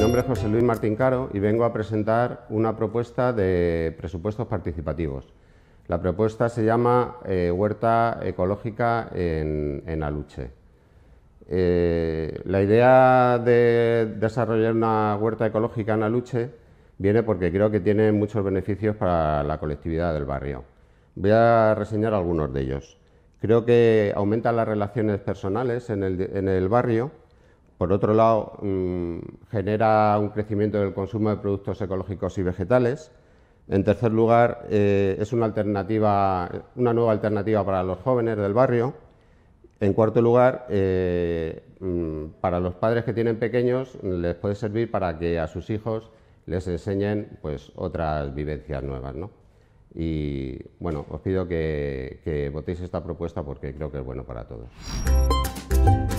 Mi nombre es José Luis Martín Caro y vengo a presentar una propuesta de presupuestos participativos. La propuesta se llama eh, Huerta Ecológica en, Aluche. Eh, la idea de desarrollar una huerta ecológica en Aluche viene porque creo que tiene muchos beneficios para la colectividad del barrio. Voy a reseñar algunos de ellos. Creo que aumentan las relaciones personales en el barrio por otro lado, mm, genera un crecimiento del consumo de productos ecológicos y vegetales. En tercer lugar, eh, es una nueva alternativa para los jóvenes del barrio. En cuarto lugar, eh, mm, para los padres que tienen pequeños, les puede servir para que a sus hijos les enseñen pues, otras vivencias nuevas. Y bueno, os pido que, que votéis esta propuesta porque creo que es bueno para todos.